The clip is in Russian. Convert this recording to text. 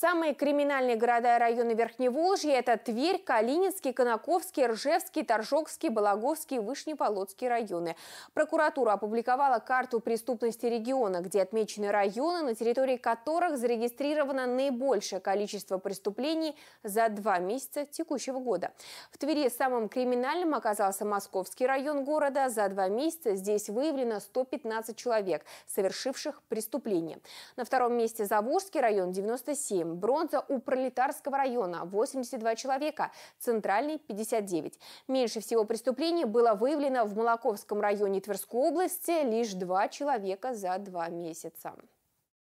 Самые криминальные города и районы Верхневолжья – это Тверь, Калининский, Конаковский, Ржевский, Торжокский, Балаговский и Вышнеполодский районы. Прокуратура опубликовала карту преступности региона, где отмечены районы, на территории которых зарегистрировано наибольшее количество преступлений за два месяца текущего года. В Твери самым криминальным оказался Московский район города. За два месяца здесь выявлено 115 человек, совершивших преступления. На втором месте Заволжский район – 97 бронза у пролетарского района – 82 человека, центральный – 59. Меньше всего преступлений было выявлено в Молоковском районе Тверской области лишь два человека за два месяца.